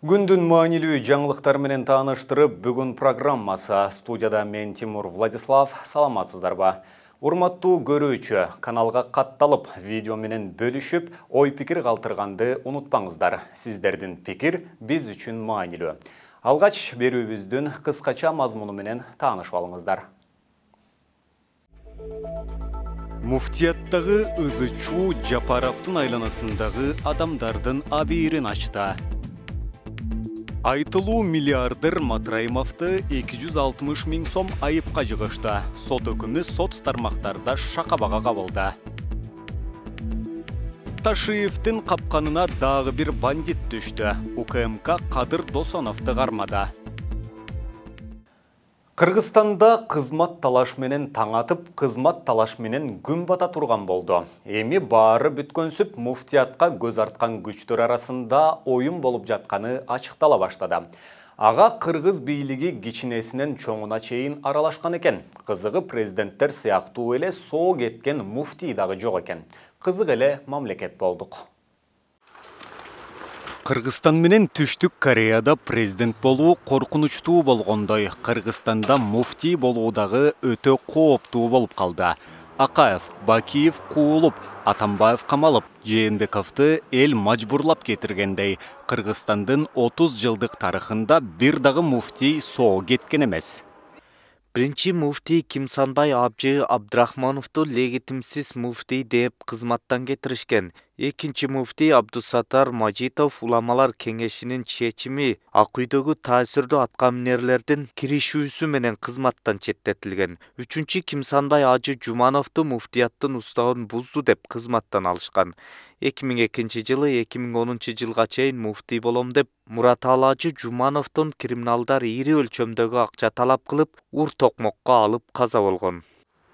күндүн маанилүү жаңылыктары менен тааныштырып бүгүн программасы студияда мен тимур владислав саламатсыздарбы урматтуу көрүүчү каналга катталып видео менен бөлүшүп ой пикир калтырганды унутпаңыздар сиздердин пикир биз үчүн маанилүү алгач берүүбүздүн кыскача мазмуну менен таанышып алыңыздар муфтияттагы ызы чуу жапаровдун айланасындагы адамдардын абийирин ачты Айтылу миллиардер матраимовду 260 жүз сом айыпка жыгышты сот өкімі сот тармактарда шақабаға кабылды ташиевдин қапқанына дағы бір бандит түшті. укмк қадыр Досоновты ғармады. Қырғызстанда қызмат талашменен таңатып, қызмат талашменен күн бата тұрған болды. Эми бары бүткөнсіп, муфтиятқа көз артқан күчтөр арасында ойын болып жатқаны ашықтала баштады. Аға қырғыз бейлігі кичинесинен чоңына чейін аралашқан екен. Қызығы президенттер сыяктуу эле соо кеткен муфтиидағы жоқ екен. Қызық эле мамлекет болдық. Қырғыстан менен түштік Кореяда президент болуу коркунучтуу болгондой, Кыргызстанда муфтий болуудағы өтө кооптуу болып қалды. Акаев, Бакиев куулуп, Атамбаев қамалып, Жээнбековду эл мажбурлап кетиргендей, Кыргызстандын 30 жылдық тарыхында бир дагы муфтий соо кеткен эмес. Биринчи муфтий Кимсанбай Абжы Абдрахмановду легитимсиз муфтий деп кызматтан кетиришкен экинчи муфтий Абдусатар мажитов уламалар кеңешинин чечими ак үйдөгү таасирдүү аткаминерлердин киришүүсү менен кызматтан четтетилген үчүнчү кимсанбай ажы жумановду муфтияттын уставын бузду деп кызматтан алышкан 2002 жылы 2010 жылға онунчу муфти болом деп Мұрат ажы жумановтың криминалдар ири өлчөмдөгү акча талап кылып ур токмокко алып қаза болгон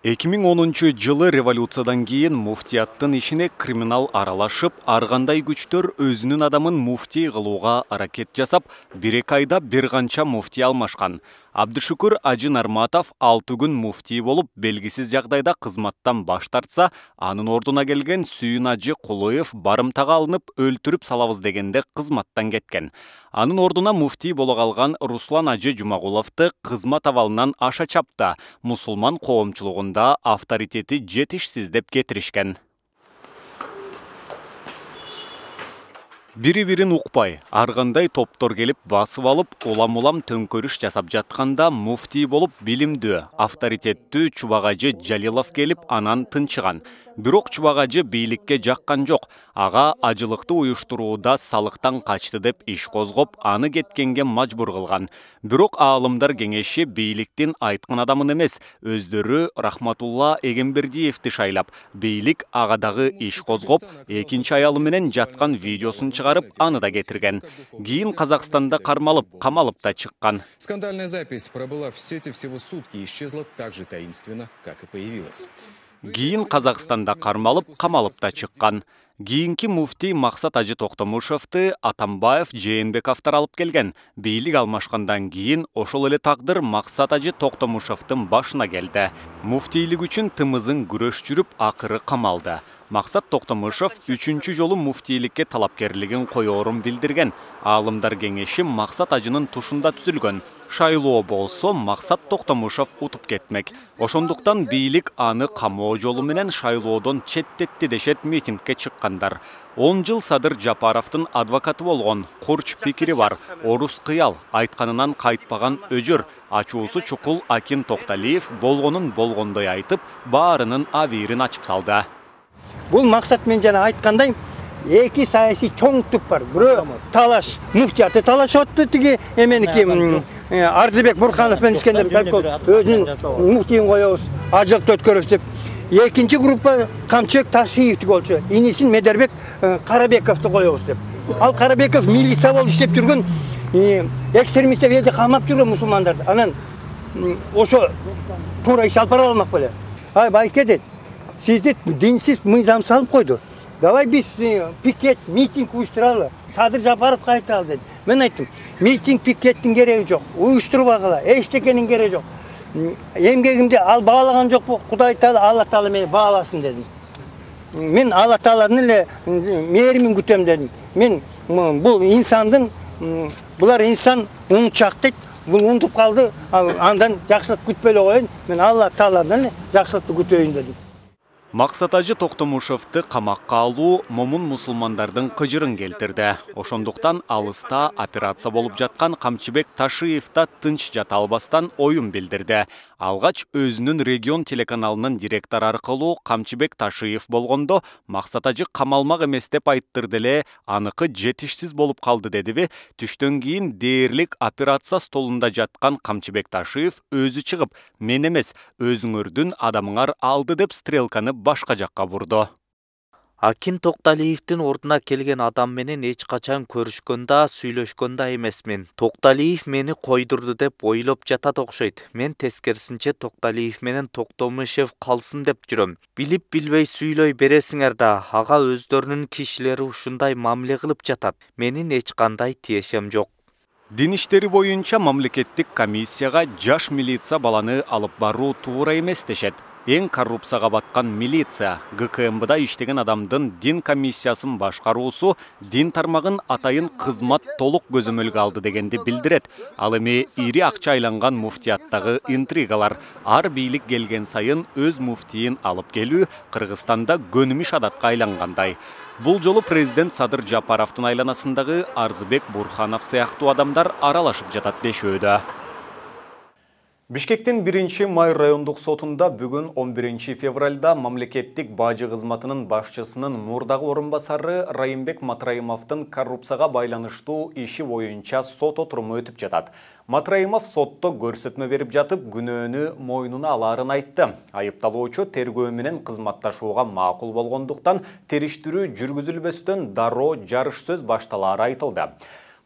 эки миң онунчу жылы революциядан кийин муфтияттын ишине криминал аралашып ар кандай күчтөр өзүнүн адамын муфтий кылууга аракет жасап бир эки айда бир канча муфтий алмашкан абдышүкүр ажы нарматов алты күн муфтий болуп белгисиз жагдайда кызматтан баш тартса анын ордуна келген сүйүн ажы кулуев барымтага алынып өлтүрүп салабыз дегенде кызматтан кеткен анын ордуна муфтий боло калган руслан ажы жумагуловду кызмат абалынан аша чапты мусулман коомчулугун коомдо авторитети жетишсиз деп кетиришкен бири бирин укпай ар кандай топтор келип басып алып улам улам төңкөрүш жасап жатканда муфтий болуп билимдүү авторитеттүү чубак ажы жалилов келип анан тынчыган бирок чубагажы бийликке жаккан жок ага ажылыкты уюштурууда салыктан качты деп иш козгоп аны кеткенге мажбур кылган бирок аалымдар кеңеши бийликтин айткан адамын эмес өздөрү рахматулла эгембердиевди шайлап бийлик ага дагы иш козгоп экинчи аялы менен жаткан видеосун чыгарып аны да кетирген кийин казакстанда кармалып камалып да чыккан скандальная запись пробыла в сети всего сутки исчезла так же таинственно как и появилась кейін Қазақстанда қармалып, қамалып та шыққан. Кейінгі муфти Мақсат Ажы Тоқтомышевты Атамбаев Жээнбек алып келген. Бейлік алмашқандан кейін ошол эле тағдыр Мақсат Ажы Тоқтомышевтың башына келді. Муфтилік үчін тымызын күрөш жүріп, ақыры қамалды. Мақсат Тоқтамышев үшінші жолы муфтийлікке талапкерлігін қой орын білдірген. Алымдар кеңеші Мақсат ажының тұшында түзілген. Шайлоо болсо Мақсат Тоқтамышев ұтып кетмек. Ошондуктан бийлик аны қамоо жолыменен менен шайлоодон четтетти дешет митингке шыққандар. 10 жыл Садыр Джапаровтың адвокаты болған қорч пикири бар. орыс қиял, айтқанынан қайтпаған өжір, ачуусу чукул Акин Тоқталиев болғының болғындай айтып, баарынын авирин ачып салды бұл мақсат мен жаңа айтқандай эки саясий чоң түп бар бирөө талаш муфтияты талашыпты тиги эменики э, арзыбек бурханов менен искендер өзүнүн муфтийин коебуз ажылыкты өткөрөбүз деп экинчи группа камчыбек ташиевдики болчу инисин медербек карабековду э, коебуз деп ал карабеков милиция болуп иштеп жүргөн э, экстремисттер элди камап жүргөн мусулмандарды анан ошо туура иш алып бара алмак беле ай байке дейт сөйтеді дінсіз мыйзам салып қойды давай біз пикет митинг ұйыштыралы садыр жапаровқа айталы деді мен айттым митинг пикеттің керегі жоқ ұйыштырып алғыла ештеңенің керегі жоқ еңбегімді ал бағалаған жоқ құдай тағала алла тағала мені бағаласын дедім мен алла тағаланың эле мээримин күтөм дедім мен бұл инсандың бұлар инсан ұнчақ дейді бұл ұмытып қалды ал андан жақсылық күтпейлі қояйын мен алла тағаладан жақсылықты күтейін дедім Мақсат Ажы Тоқтымушевті қамаққа алу мұмын мұсылмандардың қыжырын келтірді. Ошондықтан алыста операция болып жатқан Қамчыбек Ташиевта тынч жата албастан ойым білдірді. Алғач өзінің регион телеканалының директор арқылу Қамчыбек Ташиев болғынды, Мақсат Ажы қамалмақ емес деп анықы жетішсіз болып қалды деді түштен кейін дээрлик операция столында жатқан Қамчыбек Ташиев өзі шығып, мен өзіңірдің адамыңар алды деп стрелканы башка жакка бурду акин токталиевдин ордуна келген адам менен эч качан көрүшкөн да сүйлөшкөн да эмесмин токталиев мени койдурду деп ойлоп жатат окшойт мен тескерисинче токталиев менен токтомышев калсын деп жүрөм билип билбей сүйлөй бересиңер да ага өздөрүнүн кишилери ушундай мамиле кылып жатат менин эч кандай тиешем жок дин иштери боюнча мамлекеттик комиссияга жаш милиция баланы алып баруу туура эмес дешет ең коррупцияға батқан милиция гкмбда іштеген адамдың дин комиссиясын башқаруусу дин тармағын атайын қызмат толық көзөмөлгө алды дегенде билдирет ал эми ири акча айланган муфтияттагы интригалар ар бийлик келген сайын өз муфтийин алып келүү кыргызстанда көнүмүш адатқа айланғандай. Бұл жолы президент Садыр Жапаровтың айланасындағы Арзыбек Бурханов сияқты адамдар аралашып жатат Бишкектин биринчи май райондук сотунда бүгүн 11 февралда мамлекеттик бажы кызматынын башчысынын мурдагы орун басары Райымбек Матраимовдун коррупцияга байланыштуу иши боюнча сот отуруму өтүп жатат. Матраимов сотто көрсөтмө берип жатып, күнөөнү мойнуна аларын айтты. Айыпталуучу тергөө менен кызматташууга макул болгондуктан териштирүү жүргүзүлбөстөн дароо жарыш сөз башталаары айтылды.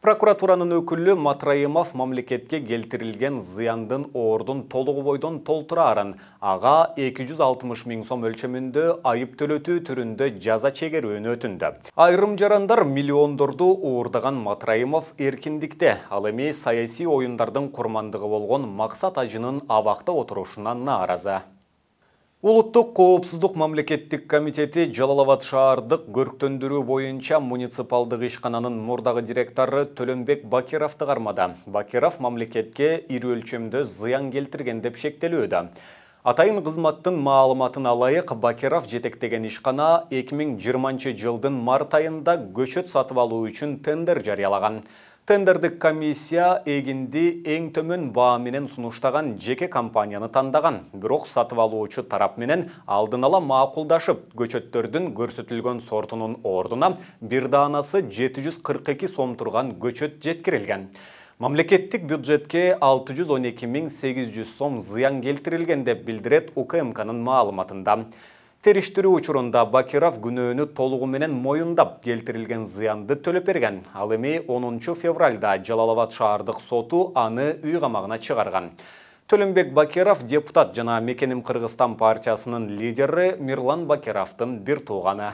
Прокуратураның өкілі Матраимов мамлекетке келтірілген зияндың оғырдың толығы бойдон толтырарын, аға 260 миң сом өлчөмүндө айып төлөтүү түрүндө жаза чегер чегерүүнү өтінді. Айрым жарандар миллиондорду уурдаган Матраимов эркиндикте, ал эми саясий оюндардын курмандыгы болгон максат ажынын абакта отурушуна нааразы. Ұлттық қауіпсіздік мемлекеттік комитеті жалалават шаардық көрктөндүрүү боюнча муниципалдық ишкананын мурдагы директоры Төленбек Бакировты қармады. Бакиров мамлекетке ири өлчөмдө зыян келтірген деп шектелүүдө. Атайын кызматтын маалыматына алайық Бакиров жетектеген ишкана 2020 жылдың март айында көчөт сатып алуу тендер жариялаған тендердік комиссия егінде ең төмен менен сұныштаған жеке компанияны тандаған бирок сатып алуучу тарап менен алдын ала макулдашып көчөттөрдүн көрсөтүлгөн сортунун ордуна бир даанасы 742 сом тұрған көчөт жеткирилген мамлекеттик бюджетке 612.800 800 сом зыян келтирилген деп билдирет укмкнын маалыматында териштирүү учурунда бакиров күнөөнү толугу менен моюндап келтирилген зыянды төлөп берген ал эми 10 февралда жалал абад шаардык соту аны үй камагына чыгарган төлөнбек бакиров депутат жана мекеним кыргызстан партиясынын лидери мирлан бакировдун бир тууганы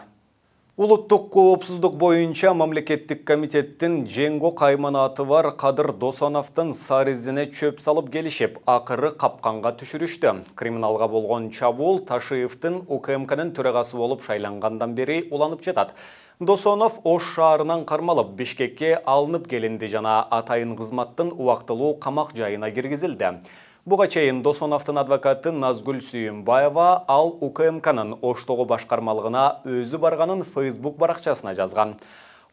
Улуттық коопсуздук боюнча мамлекеттик комитеттин Женго қайманаты бар қадыр сары сарезіне чөп салып келишип, акыры капканга түшүрүштү. Криминалга болгон чабуул Ташиевдин УКМКнын төрагасы болып шайлангандан бери уланып жатат. Досонов Ош шаарынан қармалып, Бишкекке алынып келинди жана атайын кызматтын убактылуу қамақ жайына киргизилди. буга чейин досоновдун адвокаты назгүл Сүйүмбаева ал укмкнын оштогу башкармалыгына өзү барганын facebook баракчасына жазган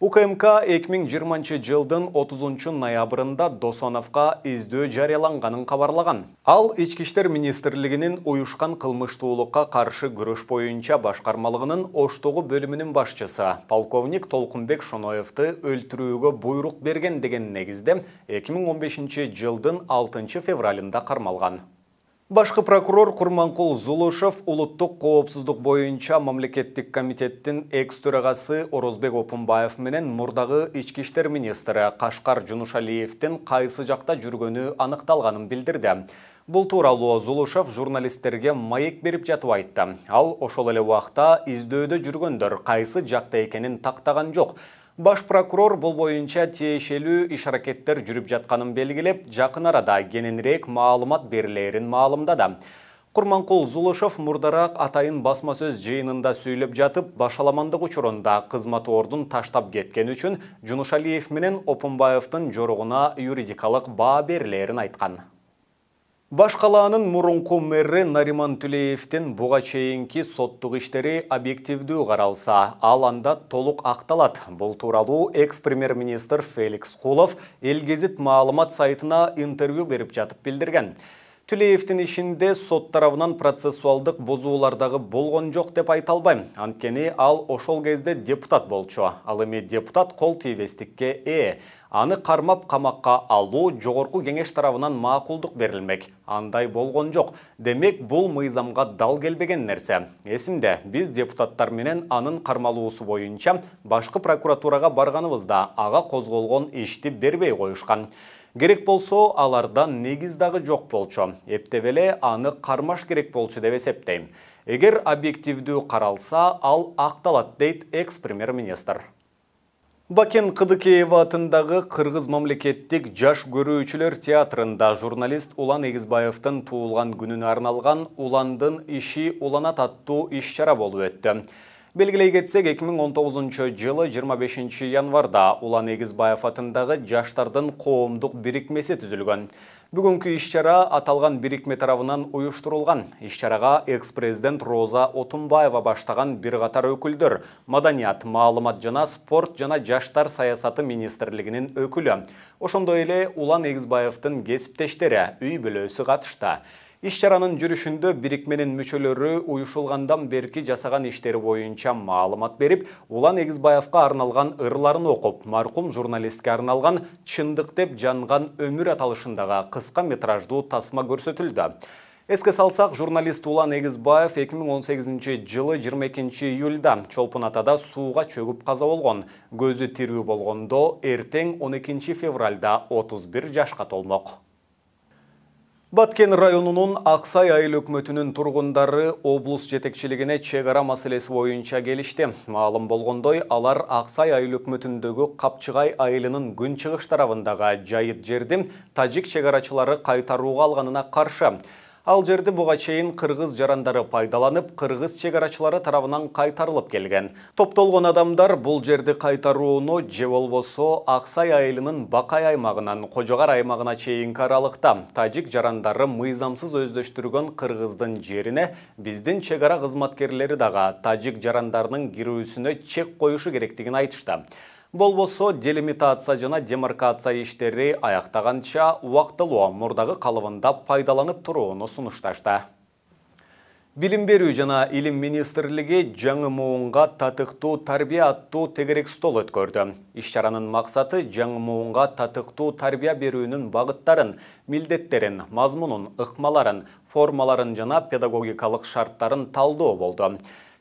укмк 2020 жылдың 30 ноябрында досоновқа издөө жарияланғанын қабарлаған. ал ички иштер министрлигинин уюшкан кылмыштуулукка каршы күрөш бойынша башкармалыгынын оштогу бөлімінің башчысы полковник Толқынбек шоноевди өлтүрүүгө буйрук берген деген негизде 2015 жылдың 6 февралында қармалған. Башқы прокурор Құрманқұл Зулышев ұлыттық қауіпсіздік бойынша мемлекеттік комитеттің экс-төрағасы Орозбек Опынбаев менен мұрдағы ішкі істер министрі Қашқар Жунушалиевтің қайсы жақта жүргені анықталғанын білдірді. Бұл туралы Зулышев журналистерге майек беріп жатып айтты. Ал ошол эле убакта издөөдө жүргөндөр қайсы жақта екенін тақтаған жоқ. баш прокурор бул боюнча тиешелүү иш аракеттер жүрүп жатканын белгилеп жакын арада кененирээк маалымат берилээрин маалымдады курманкул зулушов мурдараак атайын басма сөз жыйынында сүйлөп жатып башаламандык учурунда кызмат ордун таштап кеткен үчүн жунушалиев менен опунбаевдин жоругуна юридикалык баа берилээрин айткан Башқаланың мұрынқу мурунку Нариман Түлеевдин бұға чейинки соттук иштери объективді каралса, ал анда толук акталат. Бул тууралуу экс-премьер-министр Феликс Кулов Элгезит маалымат сайтына интервью беріп жатып билдирген. Түлеевдин ішінде сот тарабынан процессуалдык бұзуылардағы болгон жок деп айталбай. албайм. ал ошол кезде депутат болчу. Ал эми депутат қол тийбестикке ээ аны қармап қамаққа алу жоғырқу кеңеш тарабынан макулдук берілмек. андай болған жоқ, демек бұл мыйзамға дал келбеген нәрсе. Есімде, біз депутаттар менен анын кармалуусу бойынша, башкы прокуратураға барганыбызда аға козголгон ишти бербей коюшкан керек болсо алардан негиз дагы жок болчу эптеп эле аны кармаш керек болчу деп эсептейм эгер объективдүү каралса ал акталат дейт экс премьер министр Бакен Қыдыкеева атындағы Қырғыз мемлекеттік жаш көрүүчүлөр театрында журналист Улан Егізбаевтын туылған күнүнө арналған Уландын иши Улана татту иш-чара болуп өттү. Белгілей кетсек, 2019 жылы 25 январда Улан Эгизбаев атындағы жаштардың қоомдық бірікмесі түзілген. бүгүнкү иш чара аталган бирикме тарабынан уюштурулган иш чарага экс президент роза отунбаева баштаган бир катар өкүлдөр маданият маалымат жана спорт жана жаштар саясаты министрлигинин өкүлү ошондой эле улан эгизбаевдин кесиптештери үй бүлөсү катышты иш чаранын жүрүшүндө бирикменин мүчөлөрү уюшулгандан берки жасаган иштери боюнча маалымат берип улан эгизбаевге арналган ырларын окуп маркум журналистке арналган чындык деп жанган өмүр аталышындагы кыска метраждуу тасма көрсөтүлдү эске салсак журналист улан эгизбаев эки миң он сегизинчи жылы жыйырма экинчи июлда чолпон атада сууга чөгүп каза болгон көзү тирүү болгондо эртең он экинчи февралда отуз бир жашка толмок Баткен районунун Ақсай айыл өкмөтүнүн тургундары облус жетекчилигине чегара маселеси боюнча келишти. Маалым болгондой, алар Ақсай айыл өкмөтүндөгү Капчыгай айылынын күн чыгыш тарабындагы жайыт жерди тажик чегарачылары қайтаруға алғанына каршы Ал жерді бұға чейін қырғыз жарандары пайдаланып, қырғыз чегарачылары тарабынан қайтарылып келген. Топтолғын адамдар бұл жерді қайтаруыны же болбосо Ақсай айылының Бақай аймағынан Қожағар аймағына чейін қаралықта, тажик жарандары мыйзамсыз өздөштүргөн қырғыздың жеріне біздің чегара қызматкерлері даға тажик жарандарының кирүүсүнө чек қойышы керектігін айтышты. болбосо делимитация жана демаркация иштери аяктаганча убактылуу мурдагы калыбында пайдаланып турууну сунушташты билим берүү жана илим министрлиги жаңы муунга татыктуу тарбия аттуу тегерек стол өткөрдү иш чаранын максаты жаңы муунга татыктуу тарбия берүүнүн багыттарын милдеттерин мазмунун ыкмаларын формаларын жана педагогикалык шарттарын талдоо болду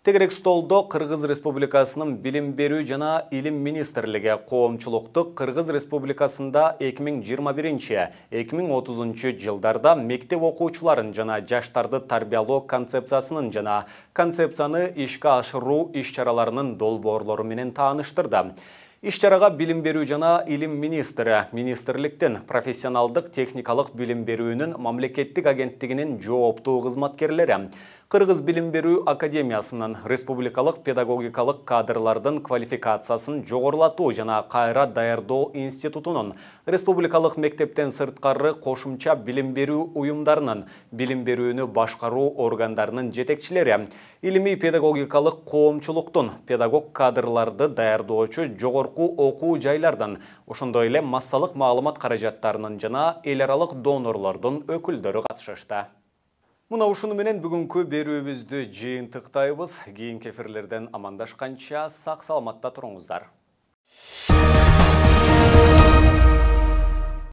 тегерек столдо кыргыз республикасынын билим берүү жана илим министрлиги коомчулукту кыргыз республикасында 2021-2030 жылдарда мектеп окуучуларын жана жаштарды тарбиялоо концепциясынын жана концепцияны ишке ашыру иш чараларынын долбоорлору менен тааныштырды Иш чарага билим берүү жана илим министри министрликтин профессионалдык техникалык билим берүүнүн мамлекеттик агенттигинин жооптуу кызматкерлери Қырғыз білім беру академиясынан республикалық педагогикалық кадрлардың квалификациясын жоғырлату жана қайра даярдоо институтунун республикалық мектептен сырткары қошымча білім беру уюмдарынын білім берүүнү башкаруу органдарынын жетекчилери илимий педагогикалық коомчулуктун педагог кадрларды даярдоочу жогорку окуу жайлардын ошондой эле массалык маалымат каражаттарынын жана эл аралык донорлордун өкүлдөрү катышышты мына ушуну менен бүгүнкү берүүбүздү жыйынтыктайбыз кийинки эфирлерден амандашканча сак саламатта туруңуздар